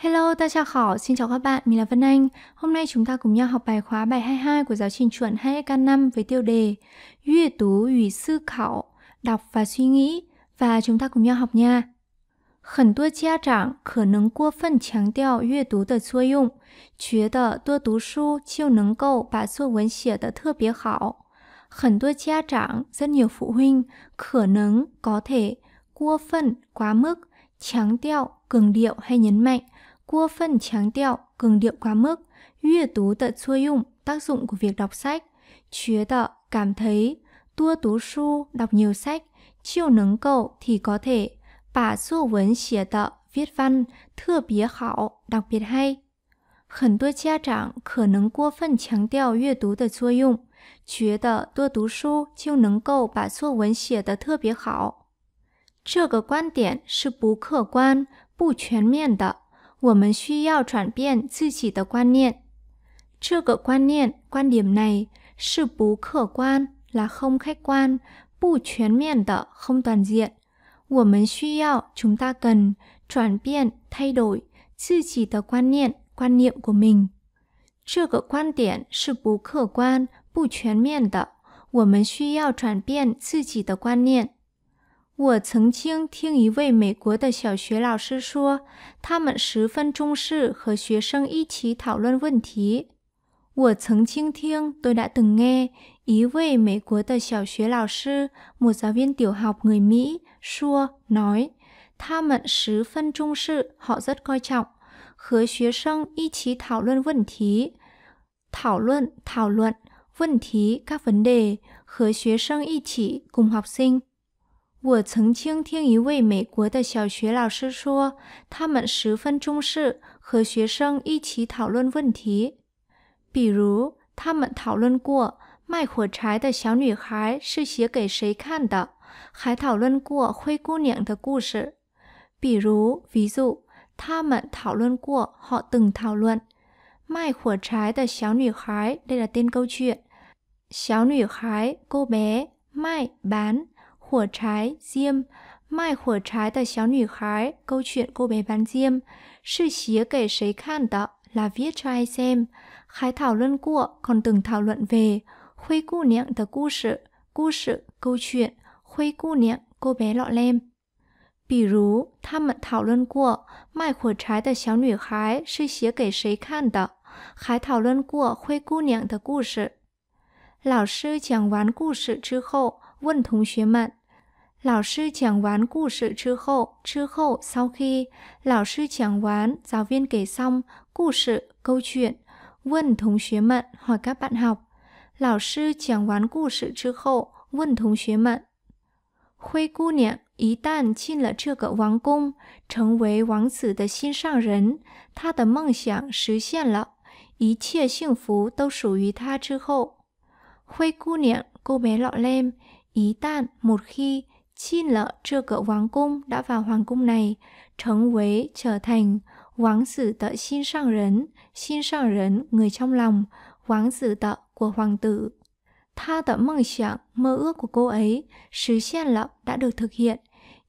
Hello, ta chào khỏ, xin chào các bạn, mình là Vân Anh. Hôm nay chúng ta cùng nhau học bài khóa bài 22 của giáo trình chuẩn 2K5 với tiêu đề Yue tú ủy sư khảo, đọc và suy nghĩ và chúng ta cùng nhau học nha. 很多家长可能过分强调阅读的作用，觉得多读书就能够把作文写得特别好。很多家长，rất nhiều phụ huynh, 可能 có thể, 过分 quá mức 强调、cường điệu hay nhấn mạnh, cua phân 强调、cường điệu quá mức, yue tú tận xua dụng, tác dụng của việc đọc sách, chứa tợ, cảm thấy, tua tú su, đọc nhiều sách, chiêu nứng cầu thì có thể, bà su vấn xỉa tợ, viết văn, thừa bía khảo, đặc biệt hay. Khẩn tua cha trạng khả năng cua phân 强调阅读的作用，觉得多读书就能够把作文写得特别好。这个观点是不客观、不全面的，我们需要转变自己的观念。这个观念、观点内是不客观，là không khách quan，不全面的，không toàn diện。我们需要 chúng ta cần 转变、thay đổi 自己的观念、观念 a 命。của mình。这个观点是不客观、不全面的，我们需要转变自己的观念。我曾经听一位美国的小学老师说，他们十分重视和学生一起讨论问题。我曾经听，tôi đã từng nghe ý vị Mỹ của tiểu học người Mỹ, Shua, nói, họ rất coi trọng, khứa xuế sân vấn thí. cùng học sinh 我曾经听一位美国的小学老师说，他们十分重视和学生一起讨论问题。比如，他们讨论过《卖火柴的小女孩》是写给谁看的，还讨论过《灰姑娘》的故事。比如，v 如，他们讨论过 h 等 t 论 n 卖火柴的小女孩，đây là t 小女孩，cô bé，卖，b diêm, câu chuyện cô bé bán là viết cho ai xem. Khái thảo còn từng thảo luận về Huy cô sự, câu chuyện Huy cô niệm, cô bé lọ lem lem。比如，他们讨论过卖火柴的小女孩是写给谁看的，还讨论过灰姑娘的故事。老师讲完故事之后。问同学们。老师讲完故事之后，之后 sau khi lão giáo viên kể xong 故 sự, câu chuyện, hỏi các bạn học. cô bé lọ lem ý tạn một khi chi lợ chưa cỡ hoàng cung đã vào hoàng cung này, trống quế trở thành quáng sử tợ xin sang rấn, xin sang rấn người trong lòng, quáng sử tợ của hoàng tử. Tha tợ mơ 想, mơ ước của cô ấy, 实现了 đã được thực hiện.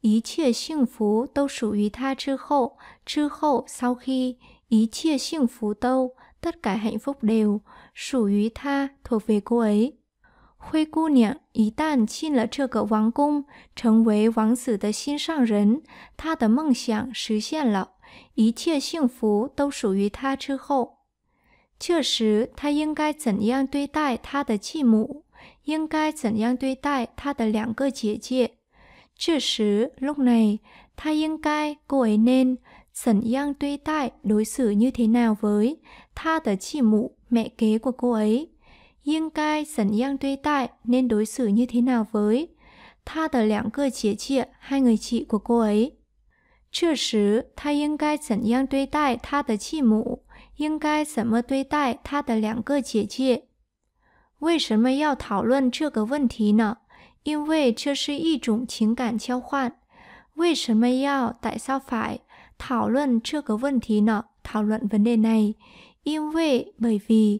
Ý chia hạnh phúc đâu 属于 tha chư khổ, chư khổ sau khi, ý chia hạnh phúc đâu, tất cả hạnh phúc đều, 属于 tha thuộc về cô ấy. 灰姑娘一旦进了这个王宫，成为王子的心上人，她的梦想实现了，一切幸福都属于她之后，这时她应该怎样对待她的继母？应该怎样对待她的两个姐姐？这时，Lucy，她应该过 u 念怎样对待 đ ố như thế nào với 的继母，没给过过应该怎样对待 nên đối xử như thế nào với tha tờ lẻng cơ chế chia hai người chị của cô ấy. Chưa sứ, tha yên gai dẫn yang tuy tai tha tờ chị mũ, yên gai dẫn mơ tuy tai tha tờ lẻng cơ chế chia. 为什么要讨论这个问题呢？因为这是一种情感交换。为什么要 tại sao phải 讨论这个问题呢？讨论 vấn đề này. 因为 bởi vì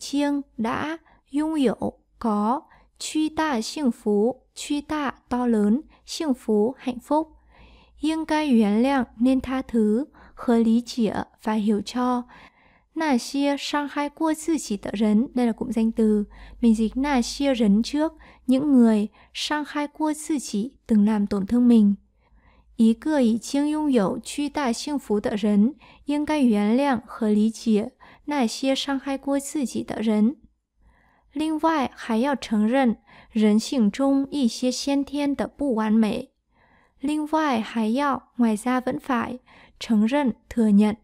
chiêng đã dung hiểu có truy truy phú 巨大幸福巨大 to lớn phú hạnh phúc 应该原谅 nên tha thứ 和理解 và hiểu cho 那些伤害过自己的人 đây là cụm danh từ mình dịch na xia rấn trước những người 伤害过自己 từng làm tổn thương mình ý 一个已经拥有巨大幸福的人应该原谅和理解那些伤害过自己的人。另外，还要承认人性中一些先天的不完美。另外，还要 ngoài ra vẫn phải 承认 thừa nhận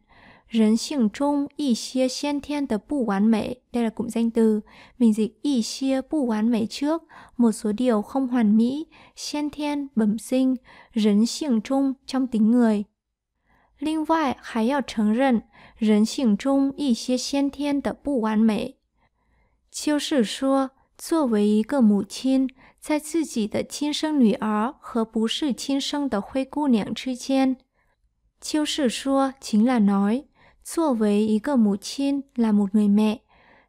人性中一些先天的不完美。đây là cụm danh từ mình dịch 一些不完美 trước một số điều không hoàn mỹ, 先天 bẩm sinh, 人性中 trong tính người. 另外，还要承认人性中一些先天的不完美，就是说，作为一个母亲，在自己的亲生女儿和不是亲生的灰姑娘之间，就是说，秦奶奶，作为一个母亲那么妹妹，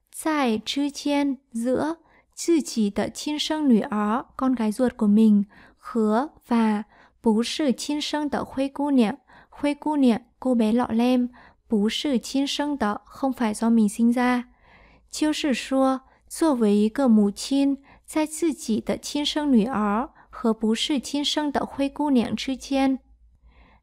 在之间 g i ữ 自己的亲生女儿，con gái ruột của mình 和和不是亲生的灰姑娘，灰姑娘，cô bé lọ lem。不是亲生的，很伪装明星噻。就是说，作为一个母亲，在自己的亲生女儿和不是亲生的灰姑娘之间，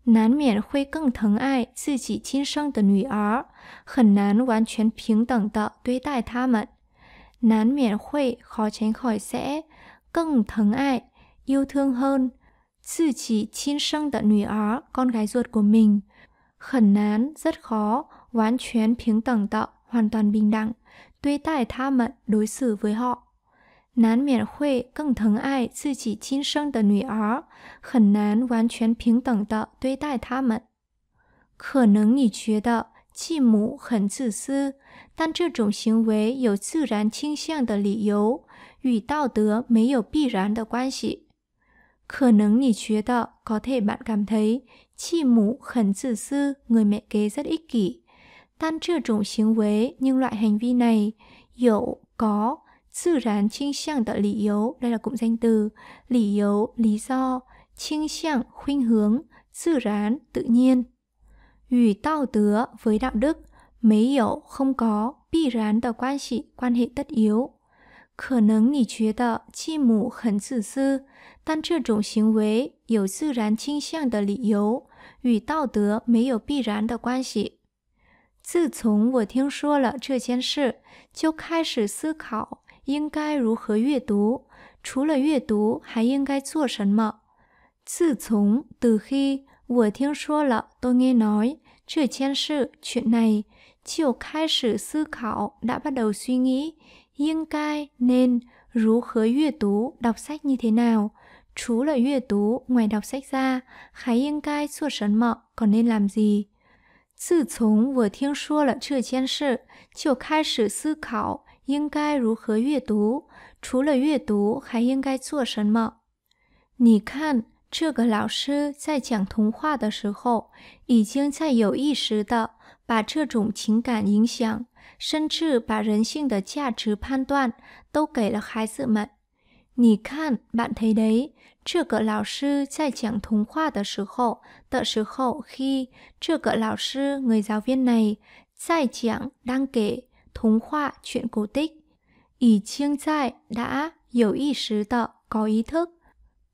难免会更疼爱自己亲生的女儿，很难完全平等的对待他们，难免会好强好色，更疼爱、yêu t h n g 自己亲生的女儿刚 o n g á 很难在和完全平等的判断并当，对待他们如此为好，难免会更疼爱自己亲生的女儿，很难完全平等的对待他们，可能你觉得继母很自私，但这种行为有自然倾向的理由，与道德没有必然的关系。có thể bạn cảm thấy chị mũ khẩn xử sư người mẹ kế rất ích kỷ. Tan chưa trụng 行为 nhưng loại hành vi này dẫu có sự rán chinh xiang tợ lý yếu đây là cụm danh từ lý yếu lý do chinh xiang khuynh hướng sự rán tự nhiên ủy tao tứa với đạo đức mấy hiểu không có bị rán tờ quan trị quan hệ tất yếu khả năng nỉ chế tợ chi mũ khẩn xử sư 但这种行为有自然倾向的理由与道德没有必然的关系自从我听说了这件事就开始思考应该如何阅读除了阅读还应该做什么自从的嘿我听说了 don't i know 这件事去内，就开始思考达不到心意应该如何阅读 now 除了阅读，ngoài đọc sách ra, 还应该做什，么？còn nên làm gì？自从我听说了这件事，就开始思考应该如何阅读。除了阅读，还应该做什么？你看，这个老师在讲童话的时候，已经在有意识的把这种情感影响，甚至把人性的价值判断，都给了孩子们。你看，bạn thấy đấy。这个老师在讲童话的时候的时候 khi 这个老师 người giáo viên này 在讲 đang kể cổ tích. Ý chiêng tại đã hiểu ý sứ tợ có ý thức.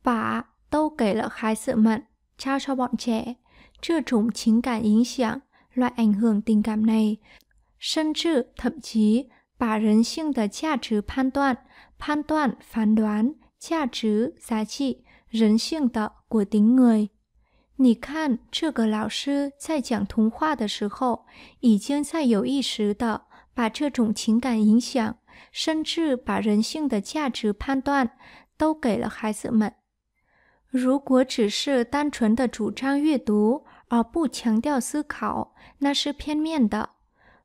Bà tâu kể lại khái sự mận trao cho bọn trẻ chưa trùng chính cảm ảnh hưởng loại ảnh hưởng tình cảm này. Sân trừ thậm chí bà rấn sinh tờ giá trị phán toán, phán toán, phán đoán, 价值、才气、人性的固定爱。你看，这个老师在讲童话的时候，已经在有意识的把这种情感影响，甚至把人性的价值判断，都给了孩子们。如果只是单纯的主张阅读，而不强调思考，那是片面的。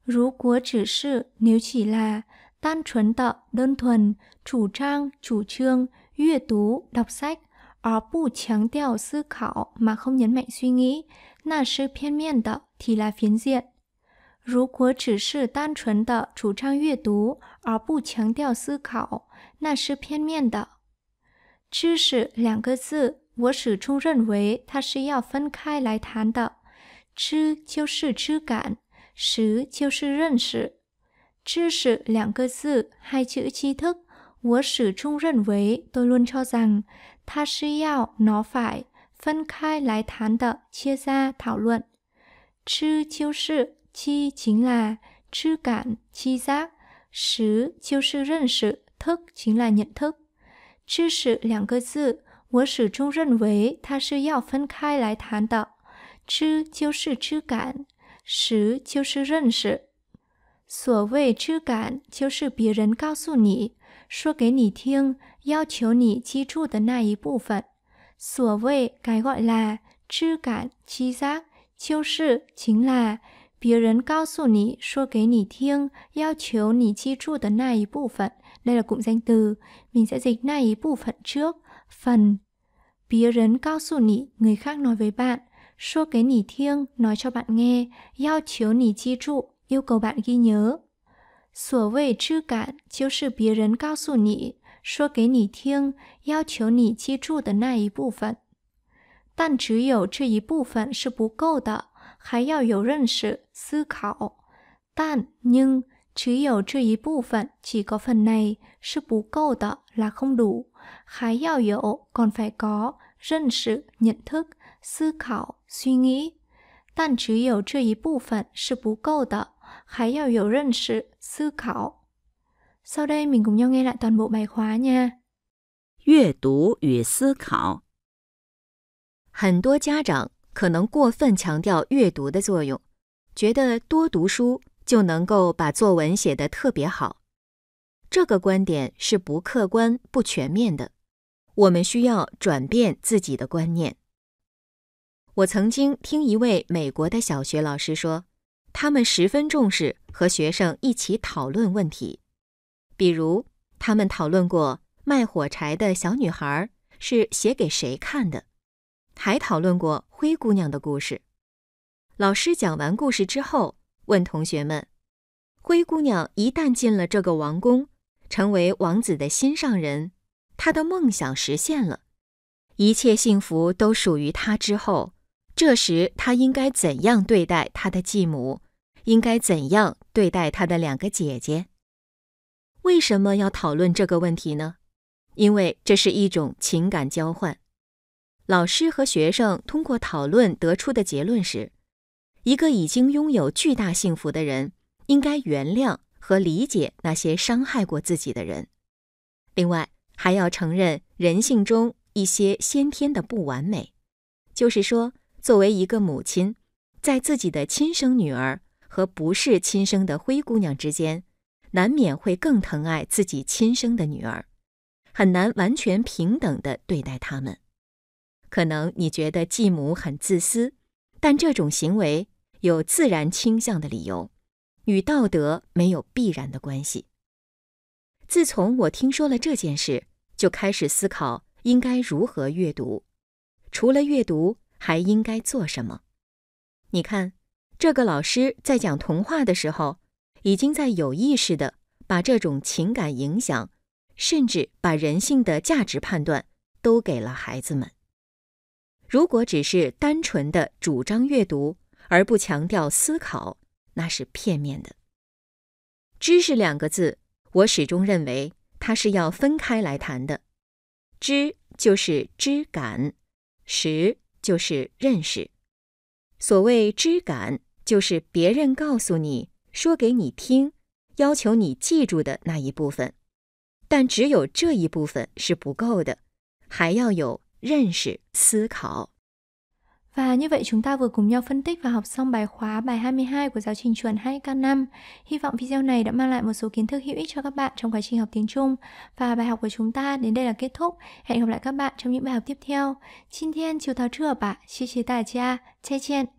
如果只是，扭起来单纯的、论断、主张、主张。阅读, đọc sách, ở bù trắng đeo sư khảo mà không nhấn mạnh suy nghĩ, nà sư phiên miên tợ thì là phiến diện. Rú quốc chỉ sư tan chuẩn tợ chủ trang 阅 tú, ở bù trắng đeo sư khảo, nà sư phiên miên tợ. Chư sự 两个字我始终认为它是要分开来谈的。知就是知感，识就是认识。知识两个字，hai chữ tri thức 我始终认为，我论是上，他是要，它要分开来谈的，切开讨论。吃就是啦，吃是知识；识就是认识。知识两个字，我始终认为，它是要分开来谈的。知就是知感，识就是认识。所谓知感，就是别人告诉你。说给你听要求你记住的那一部分。所谓该 gọi là 知感知 giác，就是 chính là 别人告诉你说给你听要求你记住的那一部分。Đây là cụm danh từ, mình sẽ dịch này ý bộ phận trước, phần. bia rấn cao su nị người khác nói với bạn. Số cái nỉ thiêng, nói cho bạn nghe. Giao chiếu nỉ chi trụ, yêu cầu bạn ghi nhớ. 所谓知感，就是别人告诉你、说给你听、要求你记住的那一部分，但只有这一部分是不够的，还要有认识、思考。但宁只有这一部分，几个分内是不够的，là không đủ，还要有 còn phải có 认识、thức、思考、nghĩ。但只有这一部分是不够的。还 h 有认识思考。n h Sau đây mình cùng nhau nghe lại toàn bộ bài khóa nha. 阅读与思考。很多家长可能过分强调阅读的作用，觉得多读书就能够把作文写得特别好。这个观点是不客观、不全面的。我们需要转变自己的观念。我曾经听一位美国的小学老师说。他们十分重视和学生一起讨论问题，比如他们讨论过《卖火柴的小女孩》是写给谁看的，还讨论过《灰姑娘》的故事。老师讲完故事之后，问同学们：“灰姑娘一旦进了这个王宫，成为王子的心上人，她的梦想实现了，一切幸福都属于她之后，这时她应该怎样对待她的继母？”应该怎样对待他的两个姐姐？为什么要讨论这个问题呢？因为这是一种情感交换。老师和学生通过讨论得出的结论是：一个已经拥有巨大幸福的人，应该原谅和理解那些伤害过自己的人。另外，还要承认人性中一些先天的不完美，就是说，作为一个母亲，在自己的亲生女儿。和不是亲生的灰姑娘之间，难免会更疼爱自己亲生的女儿，很难完全平等地对待他们。可能你觉得继母很自私，但这种行为有自然倾向的理由，与道德没有必然的关系。自从我听说了这件事，就开始思考应该如何阅读，除了阅读，还应该做什么？你看。这个老师在讲童话的时候，已经在有意识的把这种情感影响，甚至把人性的价值判断都给了孩子们。如果只是单纯的主张阅读，而不强调思考，那是片面的。知识两个字，我始终认为它是要分开来谈的。知就是知感，识就是认识。所谓知感。就是别人告诉你、说给你听、要求你记住的那一部分。但只有这一部分是不够的，还要有认识、思考。Và như vậy chúng ta vừa cùng nhau phân tích và học xong bài khóa bài 22 của giáo trình chuẩn 2K5. Hy vọng video này đã mang lại một số kiến thức hữu ích cho các bạn trong quá trình học tiếng Trung. Và bài học của chúng ta đến đây là kết thúc. Hẹn gặp lại các bạn trong những bài học tiếp theo. Xin thiên chiều tháo trưa bà, xin chia tài cha, che chen.